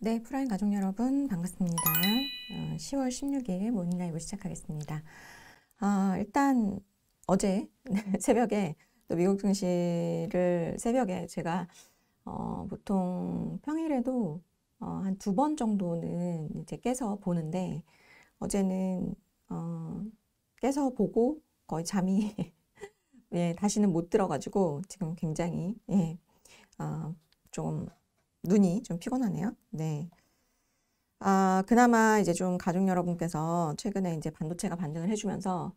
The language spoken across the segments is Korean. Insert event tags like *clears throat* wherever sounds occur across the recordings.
네, 프라임 가족 여러분 반갑습니다. 10월 어, 16일 모닝 라이브 시작하겠습니다. 아, 일단 어제 *laughs* 새벽에 또 미국 증시를 새벽에 제가 어, 보통 평일에도 어, 한 두 번 정도는 이제 깨서 보는데 어제는 어, 깨서 보고 거의 잠이 *laughs* 예, 다시는 못 들어가지고 지금 굉장히 예, 어, 좀 눈이 좀 피곤하네요. 네. 아, 그나마 이제 좀 가족 여러분께서 최근에 이제 반도체가 반등을 해주면서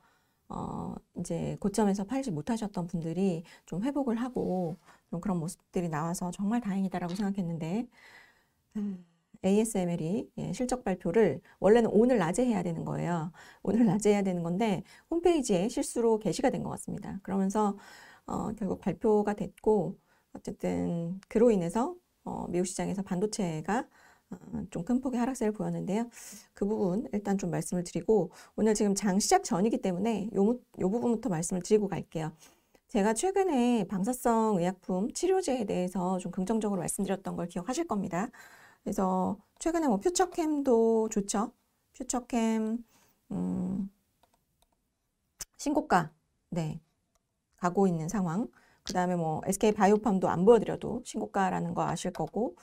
어, 이제 고점에서 팔지 못하셨던 분들이 좀 회복을 하고 좀 그런 모습들이 나와서 정말 다행이다라고 생각했는데 음. ASML이 예, 실적 발표를 원래는 오늘 낮에 해야 되는 거예요. 오늘 낮에 해야 되는 건데 홈페이지에 실수로 게시가 된 것 같습니다. 그러면서 어, 결국 발표가 됐고 어쨌든 그로 인해서 어, 미국 시장에서 반도체가 어, 좀큰 폭의 하락세를 보였는데요. 그 부분 일단 좀 말씀을 드리고 오늘 지금 장 시작 전이기 때문에 요, 요 부분부터 말씀을 드리고 갈게요. 제가 최근에 방사성 의약품 치료제에 대해서 좀 긍정적으로 말씀드렸던 걸 기억하실 겁니다. 그래서 최근에 뭐 퓨처캠도 좋죠. 퓨처캠 음, 신고가 네 가고 있는 상황. 그다음에 뭐 SK 바이오팜도 안 보여드려도 신고가라는 거 아실 거고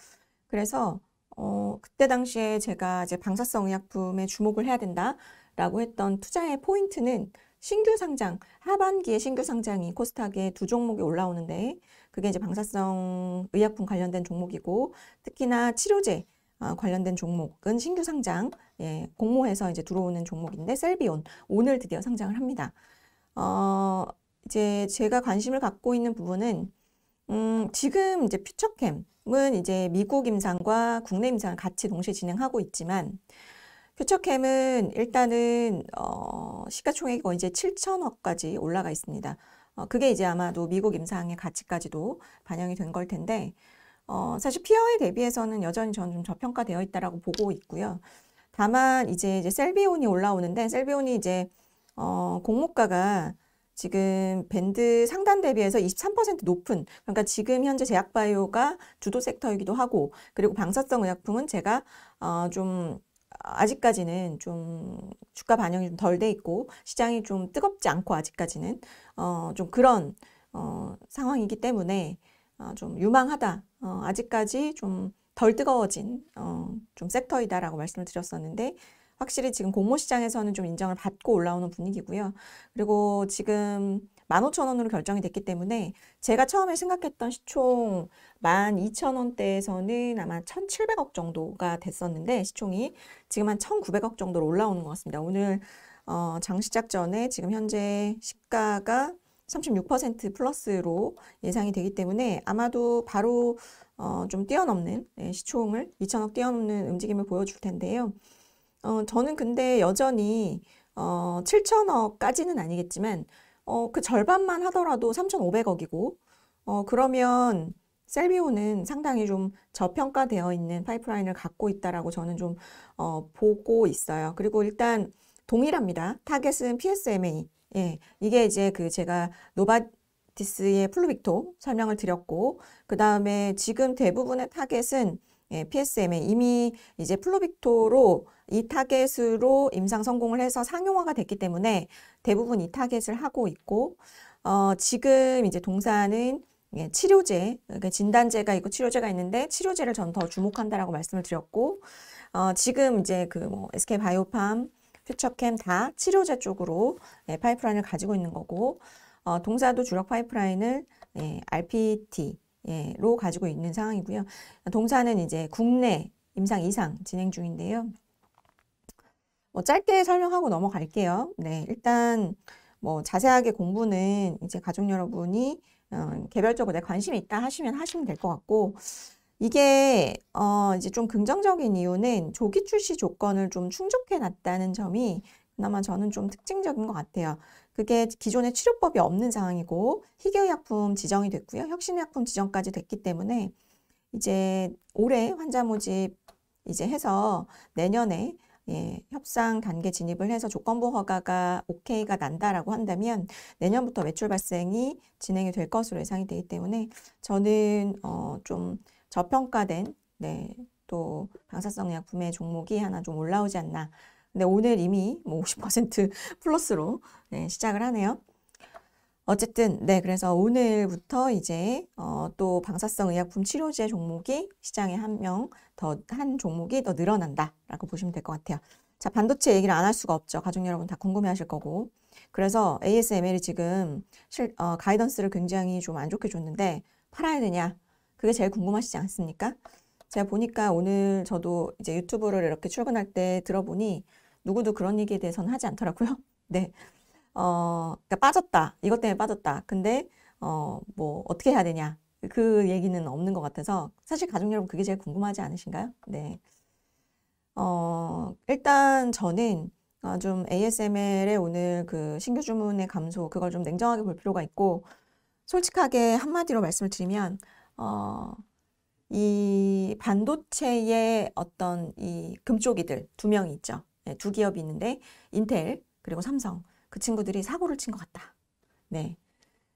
그래서 어, 그때 당시에 제가 이제 방사성 의약품에 주목을 해야 된다라고 했던 투자의 포인트는 신규 상장, 하반기에 신규 상장이 코스닥에 두 종목이 올라오는데 그게 이제 방사성 의약품 관련된 종목이고 특히나 치료제 어, 관련된 종목은 신규 상장 예, 공모해서 이제 들어오는 종목인데 셀비온 오늘 드디어 상장을 합니다. 어, 이제 제가 관심을 갖고 있는 부분은 음, 지금 이제 퓨처캠은 이제 미국 임상과 국내 임상을 같이 동시에 진행하고 있지만 퓨처캠은 일단은 어, 시가총액이 거의 이제 7천억까지 올라가 있습니다. 어, 그게 이제 아마도 미국 임상의 가치까지도 반영이 된 걸 텐데 어, 사실 피어에 대비해서는 여전히 저는 좀 저평가되어 있다라고 보고 있고요. 다만 이제, 이제 셀비온이 올라오는데 셀비온이 이제 어, 공모가가 지금 밴드 상단 대비해서 23% 높은 그러니까 지금 현재 제약바이오가 주도 섹터이기도 하고 그리고 방사성 의약품은 제가 어, 좀 아직까지는 좀 주가 반영이 좀 덜 돼 있고 시장이 좀 뜨겁지 않고 아직까지는 어, 좀 그런 어, 상황이기 때문에 어, 좀 유망하다. 어, 아직까지 좀 덜 뜨거워진 어, 좀 섹터이다라고 말씀을 드렸었는데 확실히 지금 공모 시장에서는 좀 인정을 받고 올라오는 분위기고요. 그리고 지금 15,000원으로 결정이 됐기 때문에 제가 처음에 생각했던 시총 12,000원대에서는 아마 1,700억 정도가 됐었는데 시총이 지금 한 1,900억 정도로 올라오는 것 같습니다. 오늘 어, 장 시작 전에 지금 현재 시가가 36% 플러스로 예상이 되기 때문에 아마도 바로 어, 좀 뛰어넘는 예, 시총을 2,000억 뛰어넘는 움직임을 보여줄 텐데요. 어, 저는 근데 여전히 어, 7천억까지는 아니겠지만 어, 그 절반만 하더라도 3,500억이고 어, 그러면 셀비오는 상당히 좀 저평가되어 있는 파이프라인을 갖고 있다라고 저는 좀 어, 보고 있어요. 그리고 일단 동일합니다. 타겟은 PSMA. 예, 이게 이제 그 제가 노바티스의 플루빅토 설명을 드렸고 그 다음에 지금 대부분의 타겟은 예, PSMA 이미 이제 플루빅토로 이 타겟으로 임상 성공을 해서 상용화가 됐기 때문에 대부분 이 타겟을 하고 있고 어, 지금 이제 동사는 예, 치료제, 그러니까 진단제가 있고 치료제가 있는데 치료제를 전 더 주목한다라고 말씀을 드렸고 어, 지금 이제 그뭐 SK 바이오팜, 퓨처캠 다 치료제 쪽으로 예, 파이프라인을 가지고 있는 거고 어, 동사도 주력 파이프라인을 예, RPT 예, 로 가지고 있는 상황이고요. 동사는 이제 국내 임상 이상 진행 중인데요. 뭐 짧게 설명하고 넘어갈게요. 네, 일단 뭐 자세하게 공부는 이제 가족 여러분이 어, 개별적으로 내 관심이 있다 하시면 하시면 될 것 같고 이게 어 이제 좀 긍정적인 이유는 조기 출시 조건을 좀 충족해 놨다는 점이 그나마 저는 좀 특징적인 것 같아요. 그게 기존의 치료법이 없는 상황이고 희귀의약품 지정이 됐고요. 혁신의약품 지정까지 됐기 때문에 이제 올해 환자 모집 이제 해서 내년에 예, 협상 단계 진입을 해서 조건부 허가가 오케이가 난다라고 한다면 내년부터 매출 발생이 진행이 될 것으로 예상이 되기 때문에 저는 어, 좀 저평가된 네, 또 방사성 약품의 종목이 하나 좀 올라오지 않나. 근데 오늘 이미 뭐50% *laughs* 플러스로 네, 시작을 하네요. 어쨌든 네 그래서 오늘부터 이제 어, 또 방사성 의약품 치료제 종목이 시장에 한 명 더 한 종목이 더 늘어난다라고 보시면 될 것 같아요. 자 반도체 얘기를 안 할 수가 없죠. 가족 여러분 다 궁금해하실 거고 그래서 ASML이 지금 실, 어, 가이던스를 굉장히 좀 안 좋게 줬는데 팔아야 되냐 그게 제일 궁금하시지 않습니까? 제가 보니까 오늘 저도 이제 유튜브를 이렇게 출근할 때 들어보니 누구도 그런 얘기에 대해서는 하지 않더라고요. *laughs* 네. 어, 그러니까 빠졌다. 이것 때문에 빠졌다. 근데 어, 뭐 어떻게 해야 되냐. 그 얘기는 없는 것 같아서 사실 가족 여러분 그게 제일 궁금하지 않으신가요? 네. 어, 일단 저는 어, 좀 ASML의 오늘 그 신규 주문의 감소 그걸 좀 냉정하게 볼 필요가 있고 솔직하게 한마디로 말씀을 드리면 어, 이 반도체의 어떤 이 금쪽이들 두 명이 있죠. 네, 두 기업이 있는데 인텔 그리고 삼성 그 친구들이 사고를 친 것 같다. 네.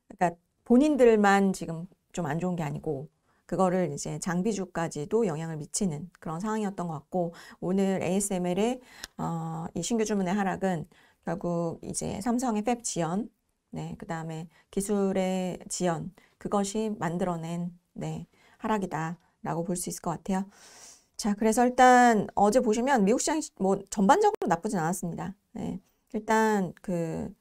그러니까 본인들만 지금 좀 안 좋은 게 아니고 그거를 이제 장비주까지도 영향을 미치는 그런 상황이었던 것 같고 오늘 ASML의 어, 이 신규 주문의 하락은 결국 이제 삼성의 팹 지연, 네, 그 다음에 기술의 지연 그것이 만들어낸 네, 하락이다라고 볼 수 있을 것 같아요. 자, 그래서 일단 어제 보시면 미국 시장이 뭐 전반적으로 나쁘진 않았습니다. 네. 일단 그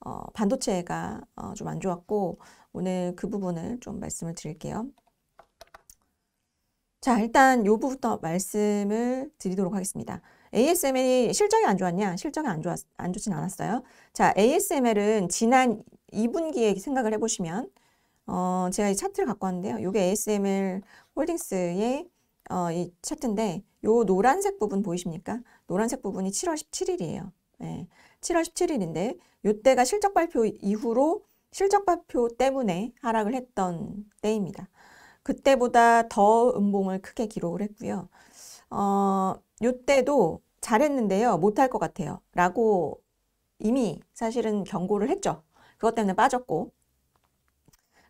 어, 반도체가 어, 좀 안 좋았고 오늘 그 부분을 좀 말씀을 드릴게요. 자 일단 요 부분부터 말씀을 드리도록 하겠습니다. ASML이 실적이 안 좋았냐? 실적이 안, 좋았, 안 좋진 않았어요. 자 ASML은 지난 2분기에 생각을 해보시면 어, 제가 이 차트를 갖고 왔는데요. 요게 ASML 홀딩스의 어, 이 차트인데 요 노란색 부분 보이십니까? 노란색 부분이 7월 17일이에요. 네. 예. 7월 17일인데 이때가 실적 발표 이후로 실적 발표 때문에 하락을 했던 때입니다. 그때보다 더 음봉을 크게 기록을 했고요. 어, 이때도 잘했는데요. 못할 것 같아요. 라고 이미 사실은 경고를 했죠. 그것 때문에 빠졌고.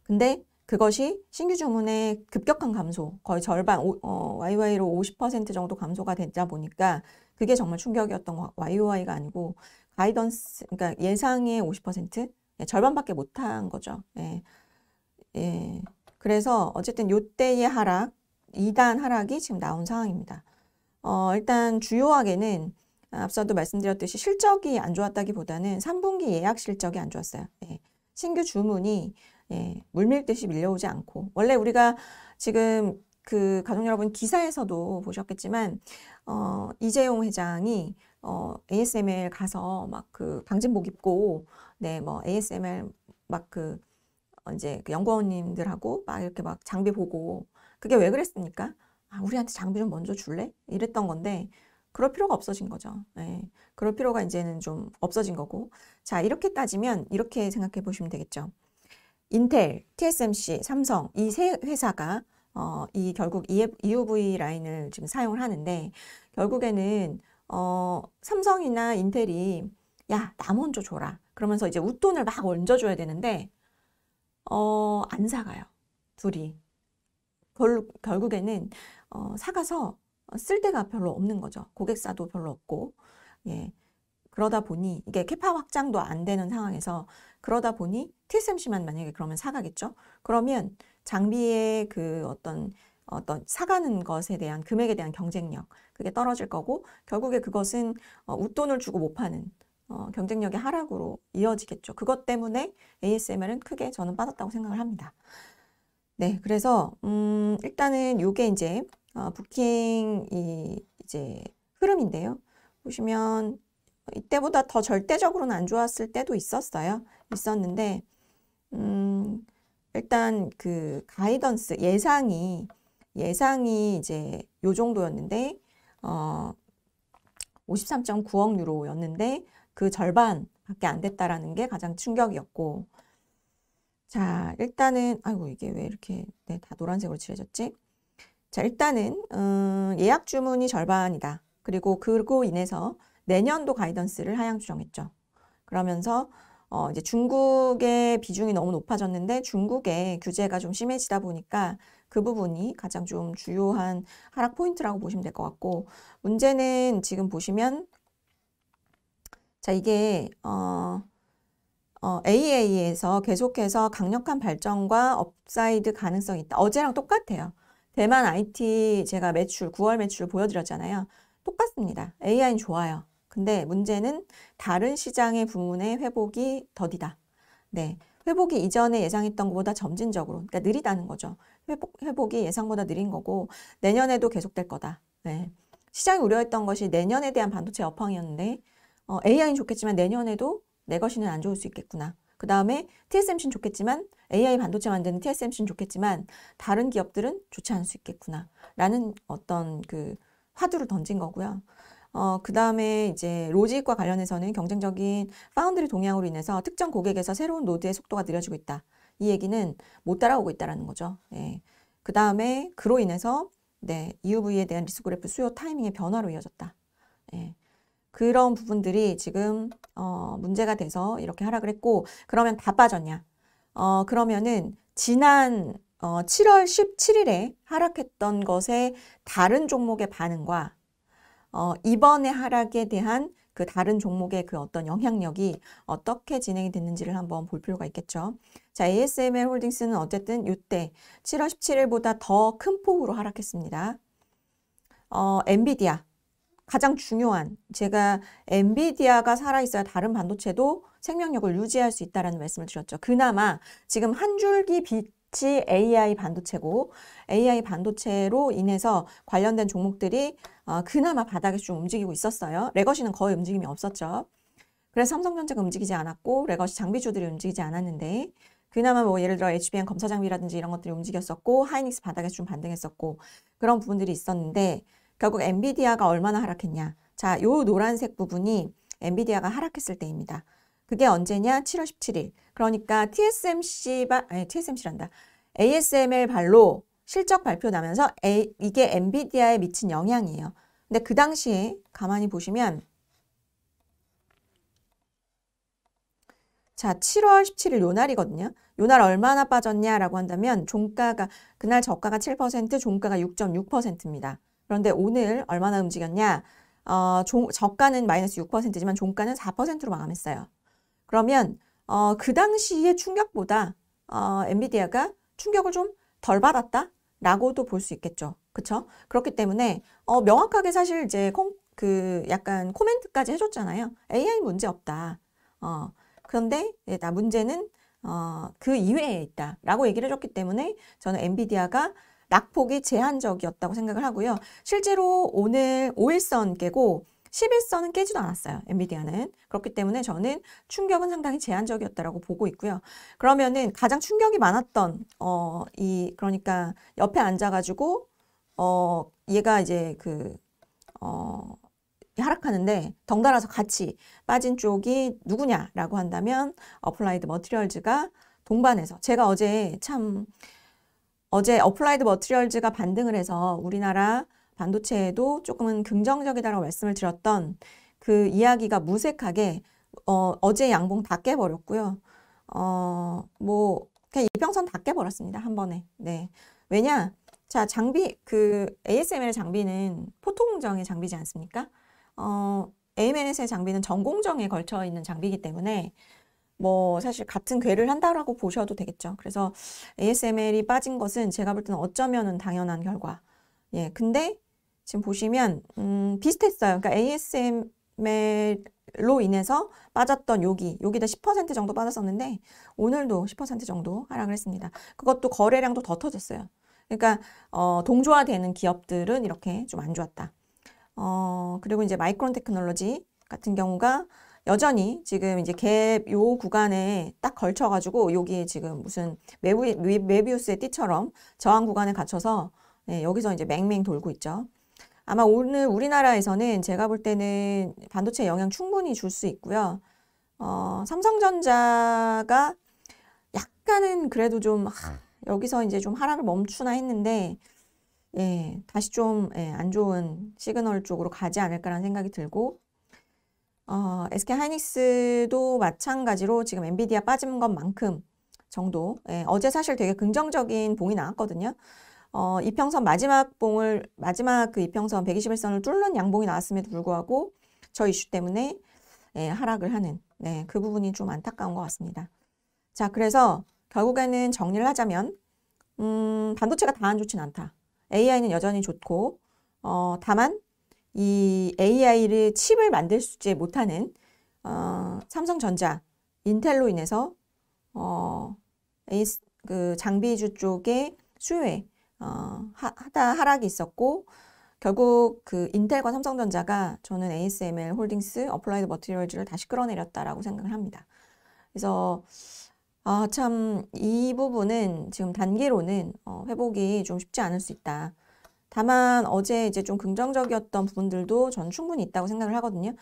근데 그것이 신규 주문의 급격한 감소, 거의 절반, 오, 어, YY로 50% 정도 감소가 되다 보니까 그게 정말 충격이었던 거, YY가 아니고 가이던스, 그러니까 예상의 50% 예, 절반밖에 못한 거죠. 예. 예. 그래서 어쨌든 요때의 하락, 2단 하락이 지금 나온 상황입니다. 어, 일단 주요하게는 아, 앞서도 말씀드렸듯이 실적이 안 좋았다기보다는 3분기 예약 실적이 안 좋았어요. 예. 신규 주문이 예, 물밀듯이 밀려오지 않고 원래 우리가 지금 그 가족 여러분 기사에서도 보셨겠지만 어, 이재용 회장이 어, ASML 가서 막 그 방진복 입고 네뭐 ASML 막그 어, 이제 그 연구원님들하고 막 이렇게 막 장비 보고 그게 왜 그랬습니까? 아, 우리한테 장비 좀 먼저 줄래? 이랬던 건데 그럴 필요가 없어진 거죠. 네, 그럴 필요가 이제는 좀 없어진 거고 자 이렇게 따지면 이렇게 생각해 보시면 되겠죠. 인텔, TSMC, 삼성 이 세 회사가 어, 이 결국 EUV 라인을 지금 사용을 하는데 결국에는 어, 삼성이나 인텔이 야, 나 먼저 줘라. 그러면서 이제 웃돈을 막 얹어줘야 되는데 어, 안 사가요. 둘이. 결, 결국에는 어, 사가서 쓸 데가 별로 없는 거죠. 고객사도 별로 없고. 예. 그러다 보니 이게 캐파 확장도 안 되는 상황에서 그러다 보니 TSMC만 만약에 그러면 사가겠죠. 그러면 장비의 그 어떤 어떤 사가는 것에 대한 금액에 대한 경쟁력 그게 떨어질 거고 결국에 그것은 어, 웃돈을 주고 못 파는 어, 경쟁력의 하락으로 이어지겠죠. 그것 때문에 ASMR은 크게 저는 빠졌다고 생각을 합니다. 네, 그래서 음, 일단은 요게 이제 어, 부킹 이 이제 흐름인데요. 보시면 이때보다 더 절대적으로는 안 좋았을 때도 있었어요. 있었는데 음, 일단 그 가이던스 예상이 예상이 이제 요 정도였는데 어 53.9억 유로였는데 그 절반밖에 안 됐다라는 게 가장 충격이었고 자 일단은 아이고 이게 왜 이렇게 네, 다 노란색으로 칠해졌지? 자 일단은 음, 예약 주문이 절반이다. 그리고 그로 인해서 내년도 가이던스를 하향 조정했죠. 그러면서 어, 이제 중국의 비중이 너무 높아졌는데 중국의 규제가 좀 심해지다 보니까 그 부분이 가장 좀 주요한 하락 포인트라고 보시면 될 것 같고 문제는 지금 보시면 자 이게 어, 어, AA에서 계속해서 강력한 발전과 업사이드 가능성이 있다. 어제랑 똑같아요. 대만 IT 제가 매출 9월 매출 을 보여드렸잖아요. 똑같습니다. AI는 좋아요. 근데 문제는 다른 시장의 부문의 회복이 더디다. 네. 회복이 이전에 예상했던 것보다 점진적으로, 그러니까 느리다는 거죠. 회복, 회복이 예상보다 느린 거고 내년에도 계속될 거다. 네. 시장이 우려했던 것이 내년에 대한 반도체 업황이었는데 어, AI는 좋겠지만 내년에도 내 것이는 안 좋을 수 있겠구나. 그 다음에 TSMC는 좋겠지만 AI 반도체 만드는 TSMC는 좋겠지만 다른 기업들은 좋지 않을 수 있겠구나. 라는 어떤 그 화두를 던진 거고요. 어, 그 다음에 이제 로직과 관련해서는 경쟁적인 파운드리 동향으로 인해서 특정 고객에서 새로운 노드의 속도가 느려지고 있다. 이 얘기는 못 따라오고 있다라는 거죠. 예. 그 다음에 그로 인해서 네, EUV에 대한 리스 그래프 수요 타이밍의 변화로 이어졌다. 예. 그런 부분들이 지금 어, 문제가 돼서 이렇게 하락을 했고 그러면 다 빠졌냐? 어, 그러면은 지난 어, 7월 17일에 하락했던 것의 다른 종목의 반응과 어, 이번의 하락에 대한 그 다른 종목의 그 어떤 영향력이 어떻게 진행이 됐는지를 한번 볼 필요가 있겠죠. 자, ASML 홀딩스는 어쨌든 이때 7월 17일보다 더 큰 폭으로 하락했습니다. 어, 엔비디아 가장 중요한 제가 엔비디아가 살아있어야 다른 반도체도 생명력을 유지할 수 있다는 말씀을 드렸죠. 그나마 지금 한 줄기 빛 AI 반도체고 AI 반도체로 인해서 관련된 종목들이 어, 그나마 바닥에서 좀 움직이고 있었어요. 레거시는 거의 움직임이 없었죠. 그래서 삼성전자가 움직이지 않았고 레거시 장비주들이 움직이지 않았는데 그나마 뭐 예를 들어 HBM 검사 장비라든지 이런 것들이 움직였었고 하이닉스 바닥에서 좀 반등했었고 그런 부분들이 있었는데 결국 엔비디아가 얼마나 하락했냐. 자, 요 노란색 부분이 엔비디아가 하락했을 때입니다. 그게 언제냐? 7월 17일. 그러니까 t s m c 바, 아니 TSMC란다. ASML 발로 실적 발표 나면서 A, 이게 엔비디아에 미친 영향이에요. 근데 그 당시에 가만히 보시면 자, 7월 17일 요 날이거든요. 요 날 얼마나 빠졌냐라고 한다면 종가가 그날 저가가 7%, 종가가 6.6%입니다. 그런데 오늘 얼마나 움직였냐? 어, 종, 저가는 마이너스 6%지만 종가는 4%로 마감했어요. 그러면 어, 그 당시의 충격보다 어, 엔비디아가 충격을 좀 덜 받았다라고도 볼 수 있겠죠. 그렇죠? 그렇기 때문에 어, 명확하게 사실 이제 콩, 그 약간 코멘트까지 해줬잖아요. AI 문제 없다. 어, 그런데 예, 나 문제는 어, 그 이외에 있다라고 얘기를 해줬기 때문에 저는 엔비디아가 낙폭이 제한적이었다고 생각을 하고요. 실제로 오늘 5일선 깨고 11선은 깨지도 않았어요. 엔비디아는. 그렇기 때문에 저는 충격은 상당히 제한적이었다라고 보고 있고요. 그러면은 가장 충격이 많았던 어이 그러니까 옆에 앉아 가지고 어 얘가 이제 그어 하락하는데 덩달아서 같이 빠진 쪽이 누구냐라고 한다면 어플라이드 머티리얼즈가 동반해서 제가 어제 참 어제 어플라이드 머티리얼즈가 반등을 해서 우리나라 반도체에도 조금은 긍정적이다라고 말씀을 드렸던 그 이야기가 무색하게 어, 어제 양봉 다 깨버렸고요. 어, 뭐 그냥 이평선 다 깨버렸습니다. 한 번에. 네. 왜냐? 자, 장비 그 ASML 장비는 포토정의 장비지 않습니까? 어, AMNS의 장비는 전공정에 걸쳐 있는 장비이기 때문에 뭐 사실 같은 괴를 한다라고 보셔도 되겠죠. 그래서 ASML이 빠진 것은 제가 볼 때는 어쩌면은 당연한 결과. 예, 근데 지금 보시면 음, 비슷했어요. 그러니까 ASML로 인해서 빠졌던 여기, 여기다 10% 정도 빠졌었는데 오늘도 10% 정도 하락을 했습니다. 그것도 거래량도 더 터졌어요. 그러니까 어, 동조화되는 기업들은 이렇게 좀 안 좋았다. 어, 그리고 이제 마이크론 테크놀로지 같은 경우가 여전히 지금 이제 갭 요 구간에 딱 걸쳐가지고 여기에 지금 무슨 메비, 메비우스의 띠처럼 저항 구간에 갇혀서 네, 여기서 이제 맹맹 돌고 있죠. 아마 오늘 우리나라에서는 제가 볼 때는 반도체 영향 충분히 줄 수 있고요. 어, 삼성전자가 약간은 그래도 좀 하, 음. 여기서 이제 좀 하락을 멈추나 했는데 예, 다시 좀안 예, 좋은 시그널 쪽으로 가지 않을까라는 생각이 들고 어, SK 하이닉스도 마찬가지로 지금 엔비디아 빠진 것만큼 정도 예, 어제 사실 되게 긍정적인 봉이 나왔거든요. 어, 이평선 마지막 봉을 마지막 그 이평선 121선을 뚫는 양봉이 나왔음에도 불구하고 저 이슈 때문에 예, 하락을 하는 네, 그 부분이 좀 안타까운 것 같습니다. 자, 그래서 결국에는 정리를 하자면 음, 반도체가 다 안 좋진 않다. AI는 여전히 좋고 어, 다만 이 AI를 칩을 만들지 수 못하는 어, 삼성전자, 인텔로 인해서 어, 에이스, 그 장비주 쪽의 수요에 어, 하, 하다 하락이 있었고 결국 그 인텔과 삼성전자가 저는 ASML 홀딩스, 어플라이드 머티리얼즈를 다시 끌어내렸다라고 생각을 합니다. 그래서 아, 참이 부분은 지금 단계로는 어, 회복이 좀 쉽지 않을 수 있다. 다만 어제 이제 좀 긍정적이었던 부분들도 전 충분히 있다고 생각을 하거든요.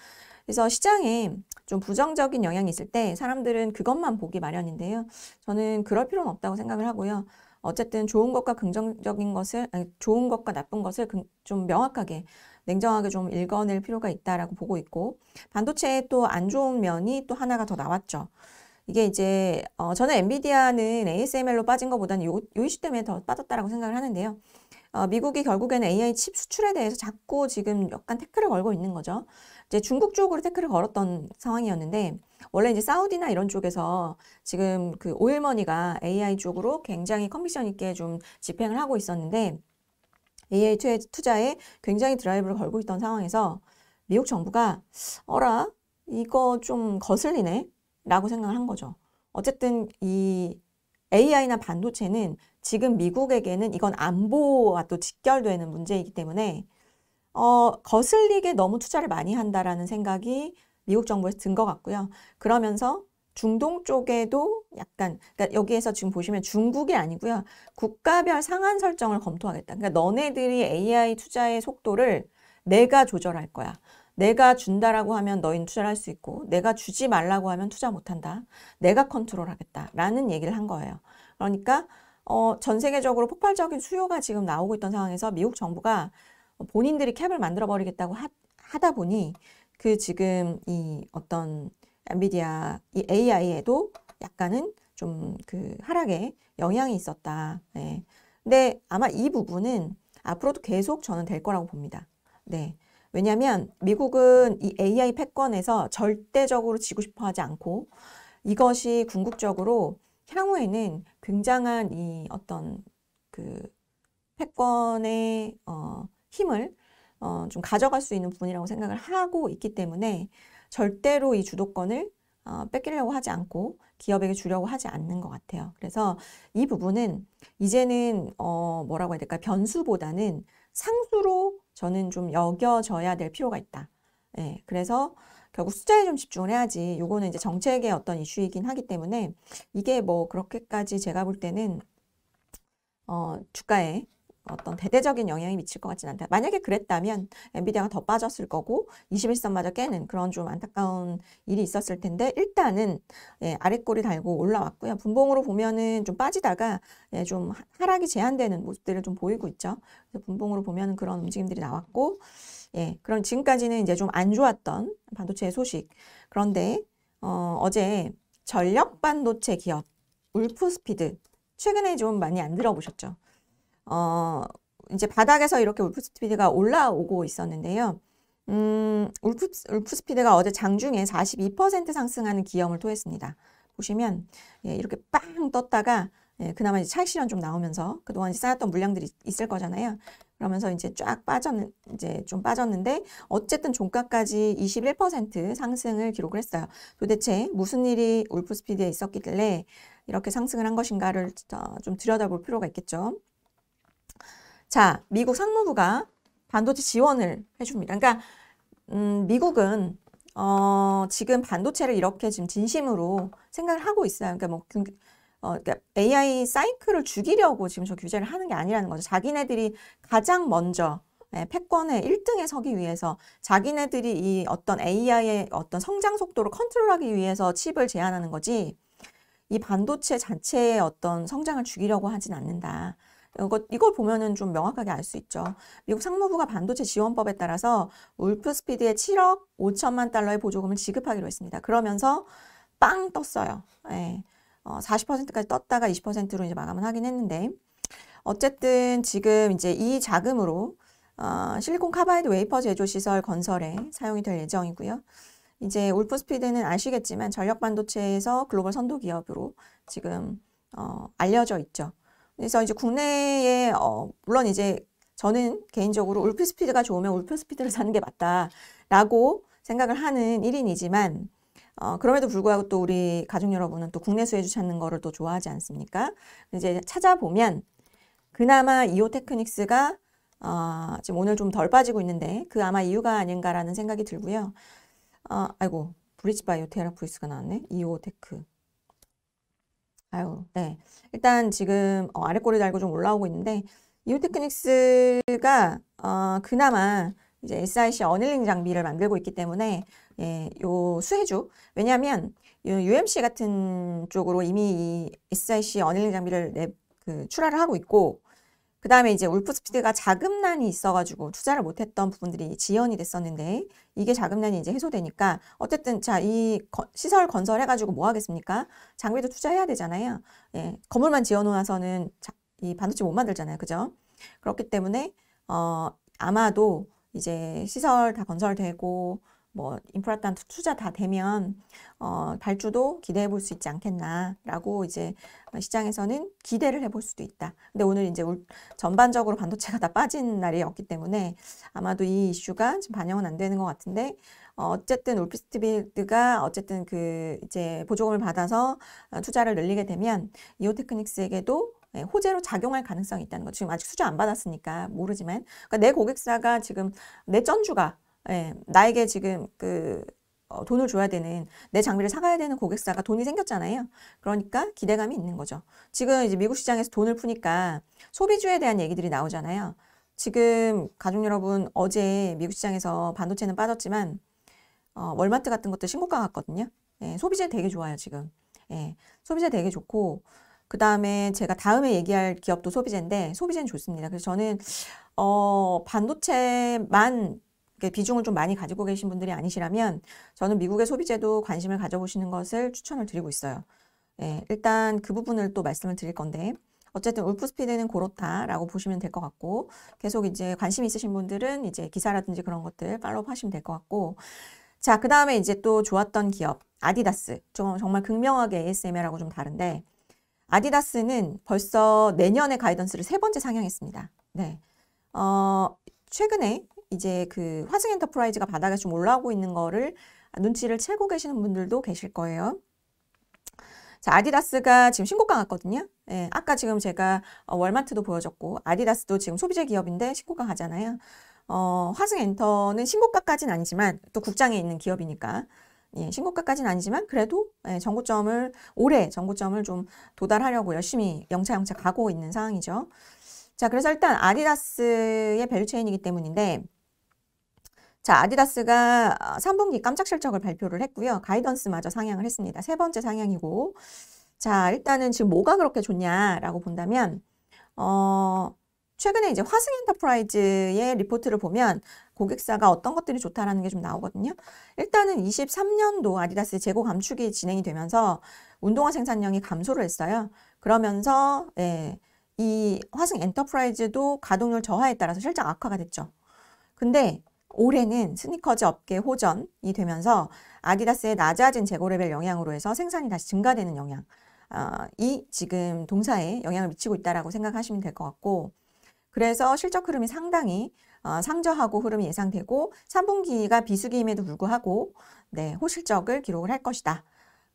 그래서 시장에 좀 부정적인 영향이 있을 때 사람들은 그것만 보기 마련인데요. 저는 그럴 필요는 없다고 생각을 하고요. 어쨌든 좋은 것과 긍정적인 것을 아니, 좋은 것과 나쁜 것을 좀 명확하게 냉정하게 좀 읽어낼 필요가 있다라고 보고 있고 반도체의 또 안 좋은 면이 또 하나가 더 나왔죠. 이게 이제 어, 저는 엔비디아는 ASML로 빠진 것보다는 요, 요 이슈 때문에 더 빠졌다라고 생각을 하는데요. 어, 미국이 결국에는 AI 칩 수출에 대해서 자꾸 지금 약간 태클을 걸고 있는 거죠. 이제 중국 쪽으로 태클을 걸었던 상황이었는데 원래 이제 사우디나 이런 쪽에서 지금 그 오일머니가 AI 쪽으로 굉장히 컨비션 있게 좀 집행을 하고 있었는데 AI 투자에 굉장히 드라이브를 걸고 있던 상황에서 미국 정부가 어라 이거 좀 거슬리네 라고 생각을 한 거죠. 어쨌든 이 AI나 반도체는 지금 미국에게는 이건 안보와 또 직결되는 문제이기 때문에 어, 거슬리게 너무 투자를 많이 한다라는 생각이 미국 정부에서 든 것 같고요. 그러면서 중동 쪽에도 약간 그러니까 여기에서 지금 보시면 중국이 아니고요. 국가별 상한 설정을 검토하겠다. 그러니까 너네들이 AI 투자의 속도를 내가 조절할 거야. 내가 준다라고 하면 너희는 투자를 할 수 있고 내가 주지 말라고 하면 투자 못한다. 내가 컨트롤하겠다라는 얘기를 한 거예요. 그러니까 어, 전 세계적으로 폭발적인 수요가 지금 나오고 있던 상황에서 미국 정부가 본인들이 캡을 만들어 버리겠다고 하다 보니 그 지금 이 어떤 엔비디아 이 AI에도 약간은 좀 그 하락에 영향이 있었다. 네. 근데 아마 이 부분은 앞으로도 계속 저는 될 거라고 봅니다. 네. 왜냐하면 미국은 이 AI 패권에서 절대적으로 지고 싶어 하지 않고 이것이 궁극적으로 향후에는 굉장한 이 어떤 그 패권의 어, 힘을 어, 좀 가져갈 수 있는 부분이라고 생각을 하고 있기 때문에 절대로 이 주도권을 어, 뺏기려고 하지 않고 기업에게 주려고 하지 않는 것 같아요. 그래서 이 부분은 이제는 어, 뭐라고 해야 될까 변수보다는 상수로 저는 좀 여겨져야 될 필요가 있다. 예, 그래서 결국 숫자에 좀 집중을 해야지. 요거는 이제 정책의 어떤 이슈이긴 하기 때문에 이게 뭐 그렇게까지 제가 볼 때는 어, 주가에 어떤 대대적인 영향이 미칠 것 같지는 않다. 만약에 그랬다면 엔비디아가 더 빠졌을 거고 21선마저 깨는 그런 좀 안타까운 일이 있었을 텐데 일단은 예, 아래꼬리 달고 올라왔고요. 분봉으로 보면은 좀 빠지다가 예, 좀 하락이 제한되는 모습들을 좀 보이고 있죠. 그래서 분봉으로 보면은 그런 움직임들이 나왔고 예, 그럼 지금까지는 이제 좀 안 좋았던 반도체 소식. 그런데 어, 어제 전력 반도체 기업 울프스피드 최근에 좀 많이 안 들어보셨죠? 어, 이제 바닥에서 이렇게 울프스피드가 올라오고 있었는데요. 음, 울프, 울프스피드가 어제 장중에 42% 상승하는 기염을 토했습니다. 보시면 예, 이렇게 빵 떴다가 예, 그나마 이제 차익실현 좀 나오면서 그동안 쌓였던 물량들이 있을 거잖아요. 그러면서 이제 쫙 빠졌는 이제 좀 빠졌는데 어쨌든 종가까지 21% 상승을 기록을 했어요. 도대체 무슨 일이 울프스피드에 있었길래 이렇게 상승을 한 것인가를 좀 들여다볼 필요가 있겠죠. 자, 미국 상무부가 반도체 지원을 해줍니다. 그러니까 음, 미국은 어, 지금 반도체를 이렇게 지금 진심으로 생각을 하고 있어요. 그러니까 뭐 어, 그러니까 AI 사이클을 죽이려고 지금 저 규제를 하는 게 아니라는 거죠. 자기네들이 가장 먼저 네, 패권의 1등에 서기 위해서 자기네들이 이 어떤 AI의 어떤 성장 속도를 컨트롤하기 위해서 칩을 제한하는 거지 이 반도체 자체의 어떤 성장을 죽이려고 하진 않는다. 이것, 이걸 보면은 좀 명확하게 알 수 있죠. 미국 상무부가 반도체 지원법에 따라서 울프스피드에 7억 5천만 달러의 보조금을 지급하기로 했습니다. 그러면서 빵 떴어요. 예. 어, 40%까지 떴다가 20%로 이제 마감은 하긴 했는데 어쨌든 지금 이제 이 자금으로 어, 실리콘 카바이드 웨이퍼 제조 시설 건설에 사용이 될 예정이고요. 이제 울프스피드는 아시겠지만 전력 반도체에서 글로벌 선도 기업으로 지금 어, 알려져 있죠. 그래서 이제 국내에 어, 물론 이제 저는 개인적으로 울프 스피드가 좋으면 울프 스피드를 사는 게 맞다라고 생각을 하는 1인이지만 어, 그럼에도 불구하고 또 우리 가족 여러분은 또 국내 수혜주 찾는 거를 또 좋아하지 않습니까? 이제 찾아보면 그나마 이오 테크닉스가 어, 지금 오늘 좀 덜 빠지고 있는데 그 아마 이유가 아닌가라는 생각이 들고요. 어, 아이고 브릿지 바이오 테라프리스가 나왔네. 이오 테크. 아유, 네. 일단 지금 어, 아래 꼬리 달고 좀 올라오고 있는데 이오테크닉스가 어, 그나마 이제 SIC 어닐링 장비를 만들고 있기 때문에 예, 요 수혜주 왜냐하면 UMC 같은 쪽으로 이미 이 SIC 어닐링 장비를 내, 그 출하를 하고 있고 그 다음에 이제 울프스피드가 자금난이 있어가지고 투자를 못했던 부분들이 지연이 됐었는데 이게 자금난이 이제 해소되니까 어쨌든 자 이 시설 건설해가지고 뭐 하겠습니까? 장비도 투자해야 되잖아요. 예, 건물만 지어놓아서는 자, 이 반도체 못 만들잖아요, 그죠? 그렇기 때문에 어 아마도 이제 시설 다 건설되고 뭐 인프라단 투자 다 되면 어, 발주도 기대해 볼 수 있지 않겠나라고 이제 시장에서는 기대를 해볼 수도 있다. 근데 오늘 이제 전반적으로 반도체가 다 빠진 날이었기 때문에 아마도 이 이슈가 지금 반영은 안 되는 것 같은데 어, 쨌든 올피스트빌드가 어쨌든 그 이제 보조금을 받아서 어, 투자를 늘리게 되면 이오테크닉스에게도 예, 호재로 작용할 가능성이 있다는 거. 지금 아직 수주 안 받았으니까 모르지만 그러니까 내 고객사가 지금 내 전주가 예, 나에게 지금 그 어, 돈을 줘야 되는 내 장비를 사가야 되는 고객사가 돈이 생겼잖아요. 그러니까 기대감이 있는 거죠. 지금 이제 미국 시장에서 돈을 푸니까 소비주에 대한 얘기들이 나오잖아요. 지금 가족 여러분 어제 미국 시장에서 반도체는 빠졌지만 어, 월마트 같은 것들 신고가 갔거든요. 예, 소비재 되게 좋아요 지금. 예, 소비재 되게 좋고 그 다음에 제가 다음에 얘기할 기업도 소비재인데 소비재는 좋습니다. 그래서 저는 어, 반도체만 그러니까 비중을 좀 많이 가지고 계신 분들이 아니시라면 저는 미국의 소비제도 관심을 가져보시는 것을 추천을 드리고 있어요. 예, 일단 그 부분을 또 말씀을 드릴 건데 어쨌든 울프스피드는 그렇다라고 보시면 될 것 같고 계속 이제 관심 있으신 분들은 이제 기사라든지 그런 것들 팔로우 하시면 될 것 같고 자 그 다음에 이제 또 좋았던 기업 아디다스 좀 정말 극명하게 ASML하고 좀 다른데 아디다스는 벌써 내년에 가이던스를 세 번째 상향했습니다. 네. 어, 최근에 이제 그 화승 엔터프라이즈가 바닥에 좀 올라오고 있는 거를 눈치를 채고 계시는 분들도 계실 거예요. 자, 아디다스가 지금 신고가 갔거든요. 예, 아까 지금 제가 어, 월마트도 보여줬고 아디다스도 지금 소비재 기업인데 신고가 가잖아요. 어, 화승 엔터는 신고가까지는 아니지만 또 국장에 있는 기업이니까 예, 신고가까지는 아니지만 그래도 예, 정고점을 올해 정고점을 좀 도달하려고 열심히 영차영차 가고 있는 상황이죠. 자, 그래서 일단 아디다스의 밸류체인이기 때문인데 자, 아디다스가 3분기 어, 깜짝 실적을 발표를 했고요. 가이던스마저 상향을 했습니다. 세 번째 상향이고. 자, 일단은 지금 뭐가 그렇게 좋냐라고 본다면, 어, 최근에 이제 화승 엔터프라이즈의 리포트를 보면 고객사가 어떤 것들이 좋다라는 게 좀 나오거든요. 일단은 23년도 아디다스 재고 감축이 진행이 되면서 운동화 생산량이 감소를 했어요. 그러면서 예, 이 화승 엔터프라이즈도 가동률 저하에 따라서 실적 악화가 됐죠. 근데 올해는 스니커즈 업계 호전이 되면서 아디다스의 낮아진 재고 레벨 영향으로 해서 생산이 다시 증가되는 영향 어, 이 지금 동사에 영향을 미치고 있다라고 생각하시면 될 것 같고 그래서 실적 흐름이 상당히 어, 상저하고 흐름이 예상되고 3분기가 비수기임에도 불구하고 네, 호실적을 기록을 할 것이다.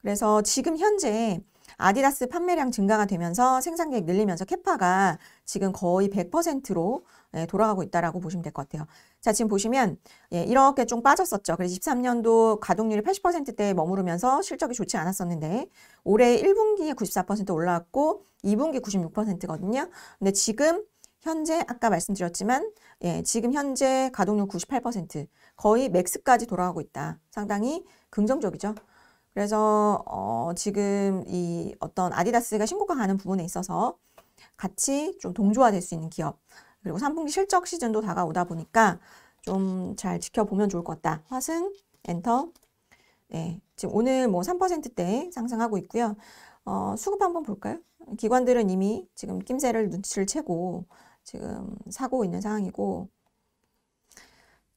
그래서 지금 현재 아디다스 판매량 증가가 되면서 생산 계획 늘리면서 캐파가 지금 거의 100%로 예, 돌아가고 있다라고 보시면 될 것 같아요. 자, 지금 보시면 예, 이렇게 좀 빠졌었죠. 그래서 23년도 가동률이 80%대에 머무르면서 실적이 좋지 않았었는데 올해 1분기에 94% 올라왔고 2분기 96%거든요. 근데 지금 현재 아까 말씀드렸지만 예, 지금 현재 가동률 98% 거의 맥스까지 돌아가고 있다. 상당히 긍정적이죠. 그래서 어, 지금 이 어떤 아디다스가 신고가 가는 부분에 있어서 같이 좀 동조화될 수 있는 기업 그리고 3분기 실적 시즌도 다가오다 보니까 좀 잘 지켜보면 좋을 것 같다. 화승, 엔터. 네, 지금 오늘 뭐 3%대 상승하고 있고요. 어, 수급 한번 볼까요? 기관들은 이미 지금 낌새를 눈치를 채고 지금 사고 있는 상황이고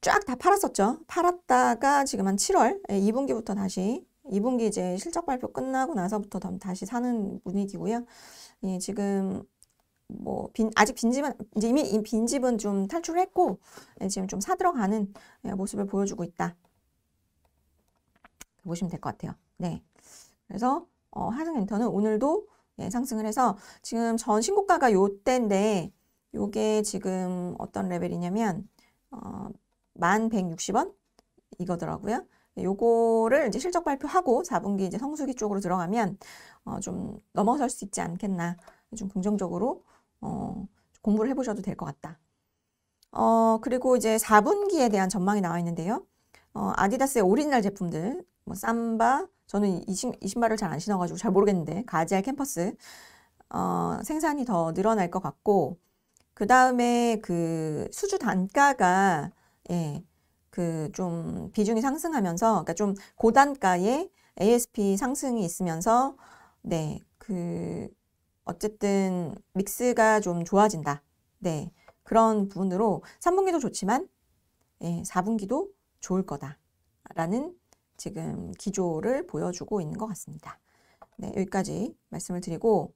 쫙 다 팔았었죠. 팔았다가 지금 한 7월 2분기부터 예, 다시 2분기 이제 실적 발표 끝나고 나서부터 다시 사는 분위기고요. 예, 지금 뭐 빈, 아직 빈집은 이제 이미 빈집은 좀 탈출했고 예, 지금 좀 사들어가는 예, 모습을 보여주고 있다. 보시면 될 것 같아요. 네. 그래서 어, 하승엔터는 오늘도 예, 상승을 해서 지금 전 신고가가 요때인데 요게 지금 어떤 레벨이냐면 어, 1160원 이거더라고요. 예, 요거를 이제 실적 발표하고 4분기 이제 성수기 쪽으로 들어가면 어, 좀 넘어설 수 있지 않겠나 좀 긍정적으로 어, 공부를 해보셔도 될 것 같다. 어, 그리고 이제 4분기에 대한 전망이 나와 있는데요. 어, 아디다스의 오리지널 제품들, 뭐 삼바, 저는 이, 신, 이 신발을 잘 안 신어가지고 잘 모르겠는데 가지알 캠퍼스 어, 생산이 더 늘어날 것 같고 그 다음에 그 수주 단가가 예, 그 좀 비중이 상승하면서 그니까좀 고단가의 ASP 상승이 있으면서 네, 그 어쨌든 믹스가 좀 좋아진다. 네. 그런 부분으로 3분기도 좋지만 예, 4분기도 좋을 거다라는 지금 기조를 보여주고 있는 것 같습니다. 네, 여기까지 말씀을 드리고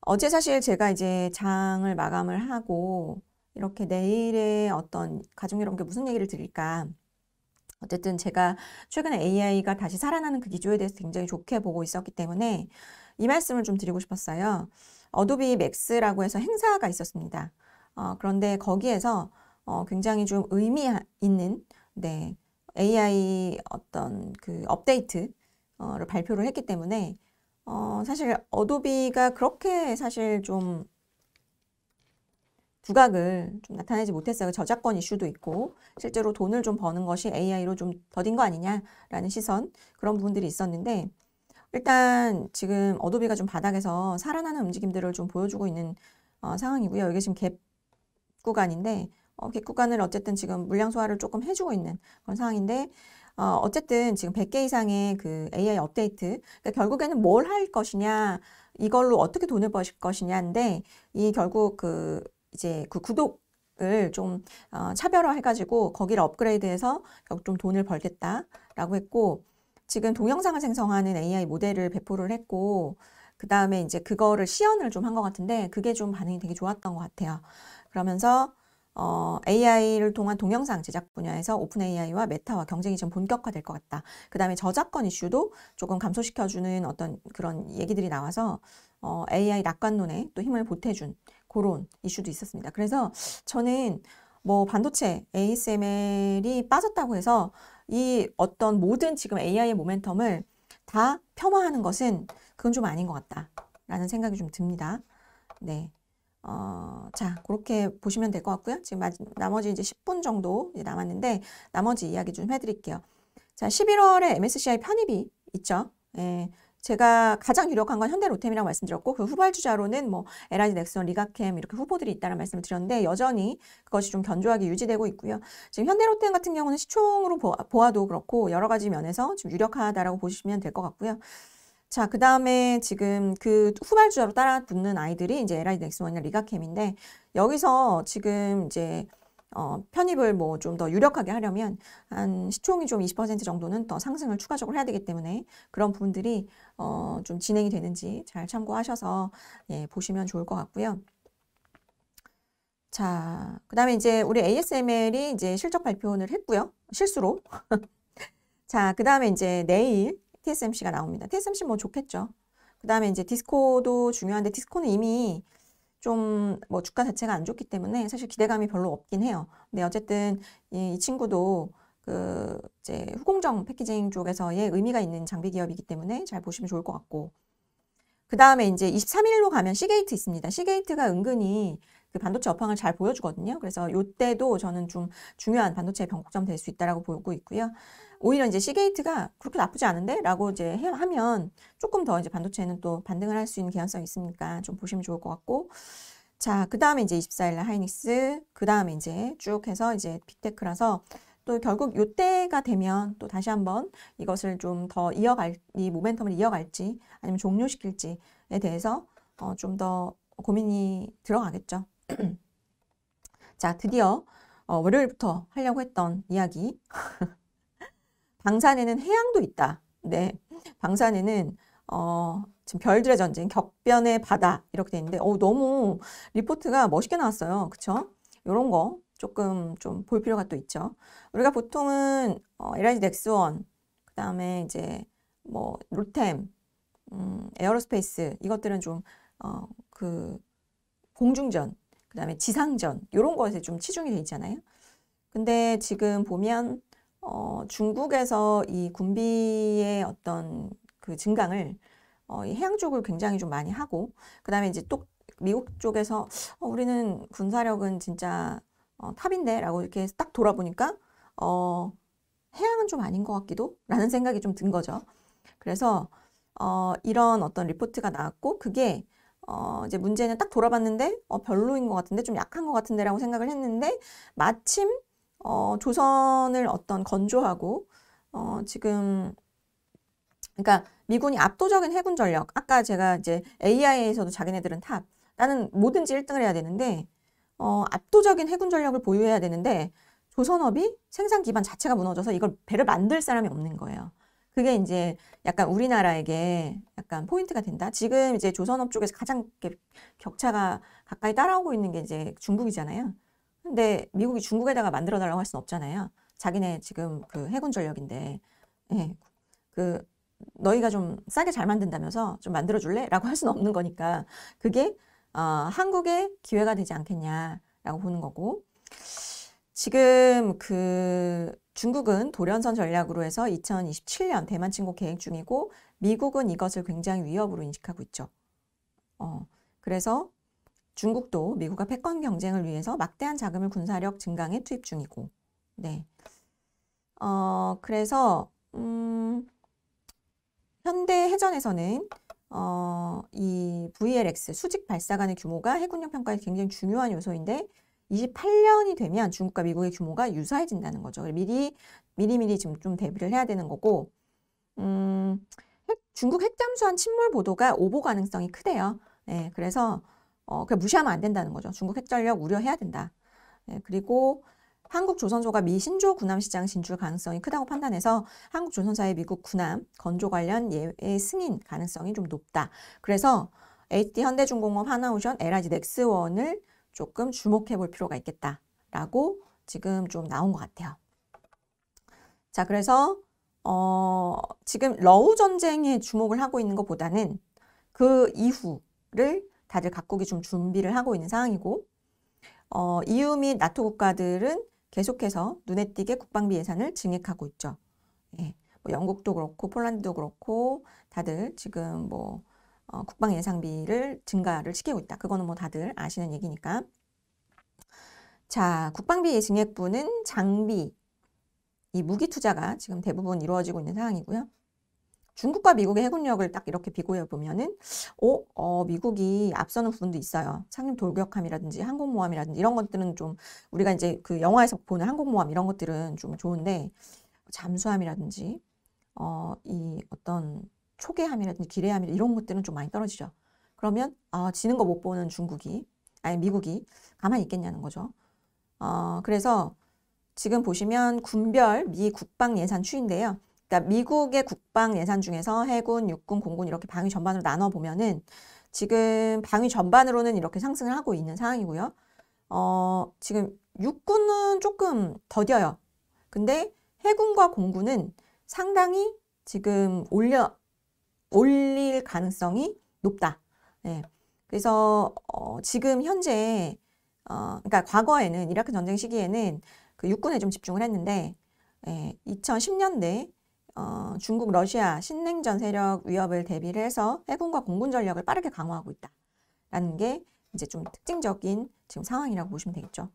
어제 사실 제가 이제 장을 마감을 하고 이렇게 내일의 어떤 가족 여러분께 무슨 얘기를 드릴까 어쨌든 제가 최근에 AI가 다시 살아나는 그 기조에 대해서 굉장히 좋게 보고 있었기 때문에 이 말씀을 좀 드리고 싶었어요. 어도비 맥스라고 해서 행사가 있었습니다. 어, 그런데 거기에서 어, 굉장히 좀 의미 있는 네, AI 어떤 그 업데이트를 어, 발표를 했기 때문에 어, 사실 어도비가 그렇게 사실 좀 부각을 좀 나타내지 못했어요. 저작권 이슈도 있고 실제로 돈을 좀 버는 것이 AI로 좀 더딘 거 아니냐라는 시선 그런 부분들이 있었는데 일단 지금 어도비가 좀 바닥에서 살아나는 움직임들을 좀 보여주고 있는 어, 상황이고요. 여기 지금 갭 구간인데 어, 갭 구간을 어쨌든 지금 물량 소화를 조금 해주고 있는 그런 상황인데 어, 어쨌든 지금 100개 이상의 그 AI 업데이트 그러니까 결국에는 뭘 할 것이냐 이걸로 어떻게 돈을 버실 것이냐인데 이 결국 그 이제 그 구독 을좀 어, 차별화해가지고 거기를 업그레이드해서 결국 좀 돈을 벌겠다라고 했고 지금 동영상을 생성하는 AI 모델을 배포를 했고 그 다음에 이제 그거를 시연을 좀 한 것 같은데 그게 좀 반응이 되게 좋았던 것 같아요. 그러면서 어, AI를 통한 동영상 제작 분야에서 오픈 AI와 메타와 경쟁이 좀 본격화될 것 같다. 그 다음에 저작권 이슈도 조금 감소시켜주는 어떤 그런 얘기들이 나와서 어, AI 낙관론에 또 힘을 보태준 그런 이슈도 있었습니다. 그래서 저는 뭐 반도체 ASML이 빠졌다고 해서 이 어떤 모든 지금 AI의 모멘텀을 다 폄하하는 것은 그건 좀 아닌 것 같다라는 생각이 좀 듭니다. 네. 어, 자, 그렇게 보시면 될 것 같고요. 지금 나머지 이제 10분 정도 남았는데 나머지 이야기 좀 해드릴게요. 자, 11월에 MSCI 편입이 있죠. 예, 제가 가장 유력한 건 현대로템이라고 말씀드렸고 그 후발주자로는 뭐 LIG 넥슨, 리가캠 이렇게 후보들이 있다는 말씀을 드렸는데 여전히 그것이 좀 견조하게 유지되고 있고요. 지금 현대로템 같은 경우는 시총으로 보아도 그렇고 여러 가지 면에서 좀 유력하다라고 보시면 될 것 같고요. 자, 그 다음에 지금 그 후발주자로 따라 붙는 아이들이 이제 LIG 넥슨원이나 리가캠인데 여기서 지금 이제 어, 편입을 뭐 좀 더 유력하게 하려면 한 시총이 좀 20% 정도는 더 상승을 추가적으로 해야 되기 때문에 그런 부분들이 어, 좀 진행이 되는지 잘 참고하셔서 예, 보시면 좋을 것 같고요. 자, 그 다음에 이제 우리 ASML이 이제 실적 발표를 했고요. 실수로. *laughs* 자, 그 다음에 이제 내일 TSMC가 나옵니다. TSMC 뭐 좋겠죠. 그 다음에 이제 디스코도 중요한데 디스코는 이미 좀뭐 주가 자체가 안 좋기 때문에 사실 기대감이 별로 없긴 해요. 근데 어쨌든 이, 이 친구도 그 이제 후공정 패키징 쪽에서의 의미가 있는 장비 기업이기 때문에 잘 보시면 좋을 것 같고 그 다음에 이제 23일로 가면 시게이트 있습니다. 시게이트가 은근히 그 반도체 업황을 잘 보여주거든요. 그래서 이때도 저는 좀 중요한 반도체의 변곡점 될 수 있다라고 보고 있고요. 오히려 이제 시게이트가 그렇게 나쁘지 않은데라고 이제 하면 조금 더 이제 반도체는 또 반등을 할 수 있는 개연성이 있으니까 좀 보시면 좋을 것 같고. 자, 그 다음에 이제 24일 날 하이닉스, 그 다음에 이제 쭉 해서 이제 빅테크라서 또 결국 요때가 되면 또 다시 한번 이것을 좀 더 이어갈, 이 모멘텀을 이어갈지 아니면 종료시킬지에 대해서 어, 좀 더 고민이 들어가겠죠. *clears throat* 자, 드디어 어, 월요일부터 하려고 했던 이야기. *laughs* 방산에는 해양도 있다. 네, 방산에는 어, 지금 별들의 전쟁, 격변의 바다 이렇게 돼 있는데 어, 너무 리포트가 멋있게 나왔어요. 그쵸? 이런 거 조금 좀 볼 필요가 또 있죠. 우리가 보통은 어, l g 넥스원, 그 다음에 이제 뭐 롤템, 음, 에어로스페이스 이것들은 좀그 어, 그 공중전 그 다음에 지상전 이런 것에 좀 치중이 돼 있잖아요. 근데 지금 보면 어, 중국에서 이 군비의 어떤 그 증강을 어, 이 해양 쪽을 굉장히 좀 많이 하고 그 다음에 이제 또 미국 쪽에서 어, 우리는 군사력은 진짜 어, 탑인데 라고 이렇게 딱 돌아보니까 어, 해양은 좀 아닌 것 같기도 라는 생각이 좀 든 거죠. 그래서 어, 이런 어떤 리포트가 나왔고 그게 어, 이제 문제는 딱 돌아봤는데 어, 별로인 것 같은데 좀 약한 것 같은데라고 생각을 했는데 마침 어, 조선을 어떤 건조하고 어, 지금 그러니까 미군이 압도적인 해군 전력 아까 제가 이제 AI에서도 자기네들은 탑 나는 뭐든지 1등을 해야 되는데 어, 압도적인 해군 전력을 보유해야 되는데 조선업이 생산 기반 자체가 무너져서 이걸 배를 만들 사람이 없는 거예요. 그게 이제 약간 우리나라에게 약간 포인트가 된다. 지금 이제 조선업 쪽에서 가장 격차가 가까이 따라오고 있는 게 이제 중국이잖아요. 근데 미국이 중국에다가 만들어 달라고 할 수는 없잖아요. 자기네 지금 그 해군 전력인데, 예, 그 너희가 좀 싸게 잘 만든다면서 좀 만들어 줄래?라고 할 수는 없는 거니까 그게 어, 한국의 기회가 되지 않겠냐라고 보는 거고. 지금 그 중국은 돌연선 전략으로 해서 2027년 대만 침공 계획 중이고 미국은 이것을 굉장히 위협으로 인식하고 있죠. 어, 그래서 중국도 미국과 패권 경쟁을 위해서 막대한 자금을 군사력 증강에 투입 중이고, 네. 어, 그래서, 음, 현대 해전에서는, 어, 이 VLX 수직 발사관의 규모가 해군력 평가에 굉장히 중요한 요소인데, 28년이 되면 중국과 미국의 규모가 유사해진다는 거죠. 미리 미리미리 지금 좀 대비를 해야 되는 거고 음, 핵, 중국 핵잠수함 침몰 보도가 오보 가능성이 크대요. 네, 그래서 어, 그 무시하면 안 된다는 거죠. 중국 핵전력 우려해야 된다. 네, 그리고 한국 조선소가 미 신조 군함시장 진출 가능성이 크다고 판단해서 한국 조선사의 미국 군함 건조 관련 예외 승인 가능성이 좀 높다. 그래서 HD 현대중공업 하나오션 LIG 넥스원을 조금 주목해 볼 필요가 있겠다라고 지금 좀 나온 것 같아요. 자, 그래서 어, 지금 러우 전쟁에 주목을 하고 있는 것보다는 그 이후를 다들 각국이 좀 준비를 하고 있는 상황이고 어, EU 및 나토 국가들은 계속해서 눈에 띄게 국방비 예산을 증액하고 있죠. 예, 뭐 영국도 그렇고 폴란드도 그렇고 다들 지금 뭐 어, 국방 예상비를 증가를 시키고 있다. 그거는 뭐 다들 아시는 얘기니까. 자, 국방비 증액분은 장비, 이 무기 투자가 지금 대부분 이루어지고 있는 상황이고요. 중국과 미국의 해군력을 딱 이렇게 비교해 보면은, 어, 어, 미국이 앞서는 부분도 있어요. 상륙 돌격함이라든지 항공모함이라든지 이런 것들은 좀 우리가 이제 그 영화에서 보는 항공모함 이런 것들은 좀 좋은데 잠수함이라든지 어, 이 어떤 초계함이라든지 기뢰함이라 이런 것들은 좀 많이 떨어지죠. 그러면 아, 지는 거 못 보는 중국이 아니 미국이 가만히 있겠냐는 거죠. 어, 그래서 지금 보시면 군별 미 국방 예산 추인데요. 그러니까 미국의 국방 예산 중에서 해군, 육군, 공군 이렇게 방위 전반으로 나눠 보면은 지금 방위 전반으로는 이렇게 상승을 하고 있는 상황이고요. 어, 지금 육군은 조금 더뎌요. 근데 해군과 공군은 상당히 지금 올려 올릴 가능성이 높다. 네. 그래서 어, 지금 현재 어, 그러니까 과거에는 이라크 전쟁 시기에는 그 육군에 좀 집중을 했는데 예, 2010년대 어, 중국 러시아 신냉전 세력 위협을 대비를 해서 해군과 공군 전력을 빠르게 강화하고 있다라는 게 이제 좀 특징적인 지금 상황이라고 보시면 되겠죠.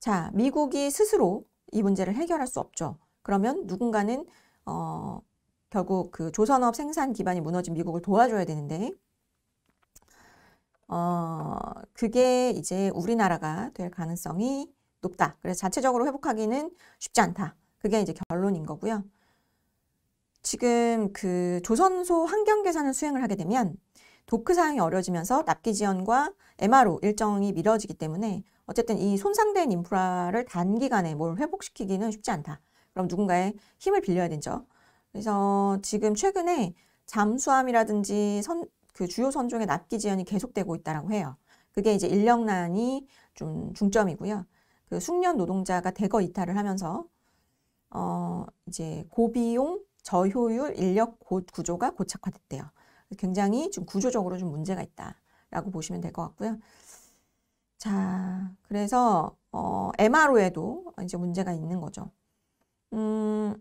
자, 미국이 스스로 이 문제를 해결할 수 없죠. 그러면 누군가는 어, 결국 그 조선업 생산 기반이 무너진 미국을 도와줘야 되는데 어, 그게 이제 우리나라가 될 가능성이 높다. 그래서 자체적으로 회복하기는 쉽지 않다. 그게 이제 결론인 거고요. 지금 그 조선소 환경 계산을 수행을 하게 되면 도크 사항이 어려지면서 납기 지연과 MRO 일정이 미뤄지기 때문에 어쨌든 이 손상된 인프라를 단기간에 뭘 회복시키기는 쉽지 않다. 그럼 누군가의 힘을 빌려야 되죠. 그래서 지금 최근에 잠수함이라든지 선, 그 주요 선종의 납기 지연이 계속되고 있다라고 해요. 그게 이제 인력난이 좀 중점이고요. 그 숙련 노동자가 대거 이탈을 하면서 어 이제 고비용 저효율 인력 구조가 고착화됐대요. 굉장히 좀 구조적으로 좀 문제가 있다라고 보시면 될 것 같고요. 자, 그래서 어 MRO에도 이제 문제가 있는 거죠. 음,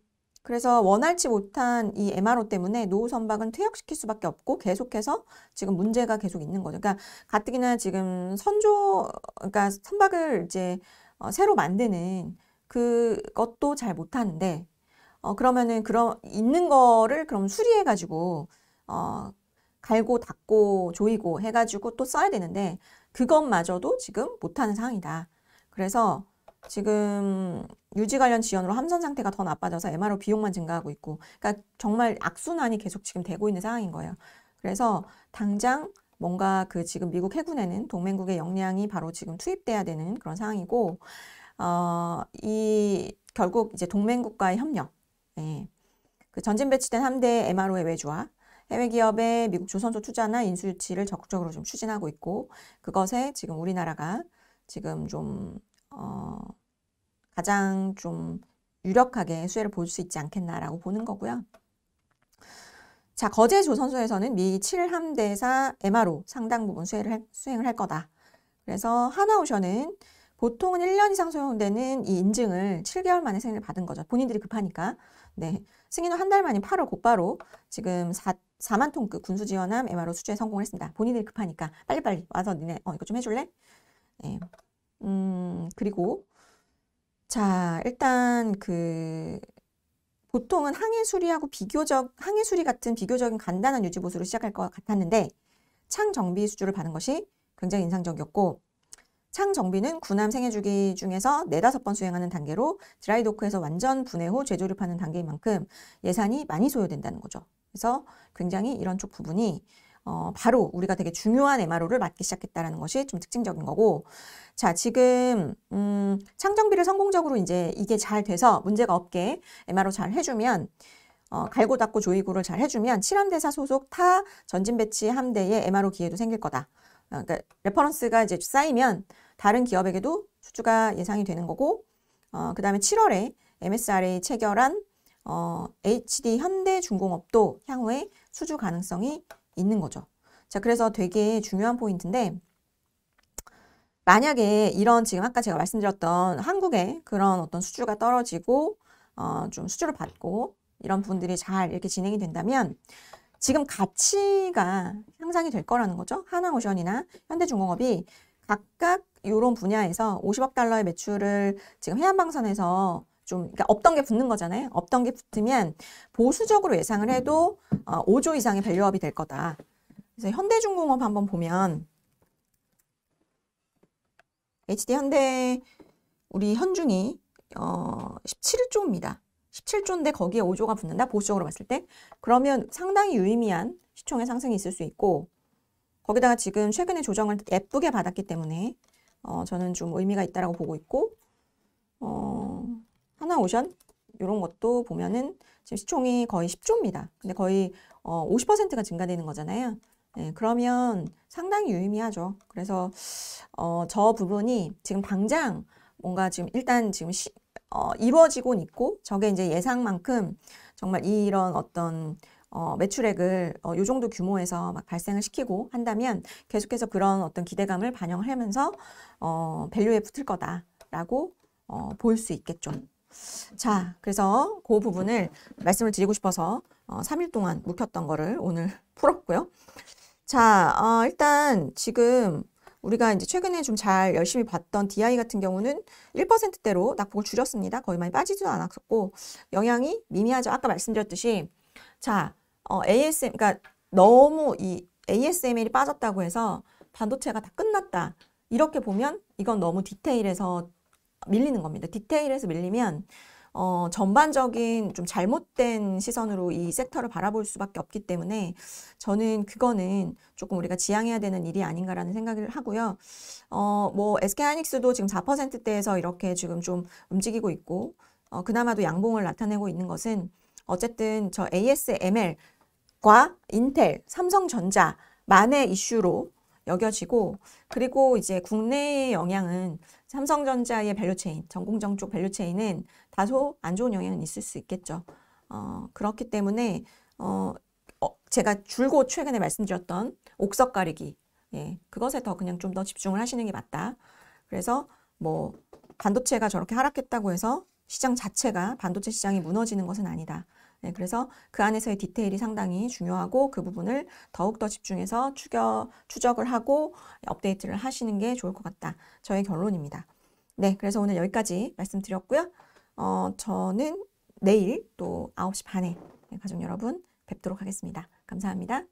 그래서 원활치 못한 이 MRO 때문에 노후 선박은 퇴역시킬 수밖에 없고 계속해서 지금 문제가 계속 있는 거죠. 그러니까 가뜩이나 지금 선조, 그러니까 선박을 이제 어, 새로 만드는 그것도 잘 못하는데 어, 그러면은 그런 있는 거를 그럼 수리해 가지고 어, 갈고 닦고 조이고 해가지고 또 써야 되는데 그것마저도 지금 못하는 상황이다. 그래서 지금 유지 관련 지연으로 함선 상태가 더 나빠져서 MRO 비용만 증가하고 있고 그러니까 정말 악순환이 계속 지금 되고 있는 상황인 거예요. 그래서 당장 뭔가 그 지금 미국 해군에는 동맹국의 역량이 바로 지금 투입돼야 되는 그런 상황이고 어, 이 결국 이제 동맹국과의 협력 예. 그 전진 배치된 함대 MRO의 외주와 해외 기업의 미국 조선소 투자나 인수 유치를 적극적으로 좀 추진하고 있고 그것에 지금 우리나라가 지금 좀 어, 가장 좀 유력하게 수혜를 볼 수 있지 않겠나라고 보는 거고요. 자, 거제 조선소에서는 미 7함대사 MRO 상당 부분 수혜를 할, 수행을 할 거다. 그래서 하나오션은 보통은 1년 이상 소요되는 이 인증을 7개월 만에 승인을 받은 거죠. 본인들이 급하니까. 네. 승인은 한달 만인 8월 곧바로 지금 4, 4만 톤급 군수 지원함 MRO 수주에 성공을 했습니다. 본인들이 급하니까 빨리빨리 와서 니네 어 이거 좀 해줄래? 네. 음, 그리고 자, 일단 그 보통은 항해 수리하고 비교적 항해 수리 같은 비교적인 간단한 유지 보수로 시작할 것 같았는데 창 정비 수주를 받은 것이 굉장히 인상적이었고 창 정비는 군함 생애 주기 중에서 네다섯 번 수행하는 단계로 드라이도크에서 완전 분해 후 재조립하는 단계인 만큼 예산이 많이 소요된다는 거죠. 그래서 굉장히 이런 쪽 부분이 어, 바로 우리가 되게 중요한 MRO를 맡기 시작했다라는 것이 좀 특징적인 거고 자 지금 음, 창정비를 성공적으로 이제 이게 잘 돼서 문제가 없게 MRO 잘 해주면 어, 갈고 닦고 조이구를 잘 해주면 칠함대사 소속 타 전진배치 함대의 MRO 기회도 생길 거다. 어, 그러니까 레퍼런스가 이제 쌓이면 다른 기업에게도 수주가 예상이 되는 거고 어, 그 다음에 7월에 MSRA 체결한 어, HD 현대중공업도 향후에 수주 가능성이 있는 거죠. 자, 그래서 되게 중요한 포인트인데, 만약에 이런 지금 아까 제가 말씀드렸던 한국의 그런 어떤 수주가 떨어지고, 어, 좀 수주를 받고, 이런 분들이 잘 이렇게 진행이 된다면, 지금 가치가 향상이 될 거라는 거죠. 하나오션이나 현대중공업이 각각 이런 분야에서 50억 달러의 매출을 지금 해안방산에서 좀 그러니까 없던 게 붙는 거잖아요. 없던 게 붙으면 보수적으로 예상을 해도 어, 5조 이상의 밸류업이 될 거다. 그래서 현대중공업 한번 보면 HD 현대 우리 현중이 어, 17조입니다. 17조인데 거기에 5조가 붙는다. 보수적으로 봤을 때. 그러면 상당히 유의미한 시총의 상승이 있을 수 있고 거기다가 지금 최근에 조정을 예쁘게 받았기 때문에 어, 저는 좀 의미가 있다라고 보고 있고 어, 하나오션 이런 것도 보면은 지금 시총이 거의 10조입니다. 근데 거의 어 50%가 증가되는 거잖아요. 네, 그러면 상당히 유의미하죠. 그래서 어, 저 부분이 지금 당장 뭔가 지금 일단 지금 시, 어, 이루어지곤 있고 저게 이제 예상만큼 정말 이런 어떤 어, 매출액을 어, 요 정도 규모에서 막 발생을 시키고 한다면 계속해서 그런 어떤 기대감을 반영을 하면서 어, 밸류에 붙을 거다라고 어, 볼수 있겠죠. 자, 그래서 그 부분을 말씀을 드리고 싶어서 어, 3일 동안 묵혔던 거를 오늘 *laughs* 풀었고요. 자, 어, 일단 지금 우리가 이제 최근에 좀 잘 열심히 봤던 DI 같은 경우는 1%대로 낙폭을 줄였습니다. 거의 많이 빠지지도 않았고 었 영향이 미미하죠. 아까 말씀드렸듯이 자, 어, ASM 그러니까 너무 이 ASML이 빠졌다고 해서 반도체가 다 끝났다. 이렇게 보면 이건 너무 디테일해서 밀리는 겁니다. 디테일에서 밀리면 어, 전반적인 좀 잘못된 시선으로 이 섹터를 바라볼 수밖에 없기 때문에 저는 그거는 조금 우리가 지양해야 되는 일이 아닌가라는 생각을 하고요. 어, 뭐 SK 하이닉스도 지금 4%대에서 이렇게 지금 좀 움직이고 있고 어, 그나마도 양봉을 나타내고 있는 것은 어쨌든 저 ASML과 인텔, 삼성전자만의 이슈로 여겨지고 그리고 이제 국내의 영향은 삼성전자의 밸류체인, 전공정 쪽 밸류체인은 다소 안 좋은 영향은 있을 수 있겠죠. 어, 그렇기 때문에 어, 어, 제가 줄곧 최근에 말씀드렸던 옥석 가리기 예, 그것에 더 그냥 좀 더 집중을 하시는 게 맞다. 그래서 뭐 반도체가 저렇게 하락했다고 해서 시장 자체가 반도체 시장이 무너지는 것은 아니다. 네, 그래서 그 안에서의 디테일이 상당히 중요하고 그 부분을 더욱더 집중해서 추겨, 추적을 하고 업데이트를 하시는 게 좋을 것 같다. 저의 결론입니다. 네, 그래서 오늘 여기까지 말씀드렸고요. 어, 저는 내일 또 9시 반에 가족 여러분 뵙도록 하겠습니다. 감사합니다.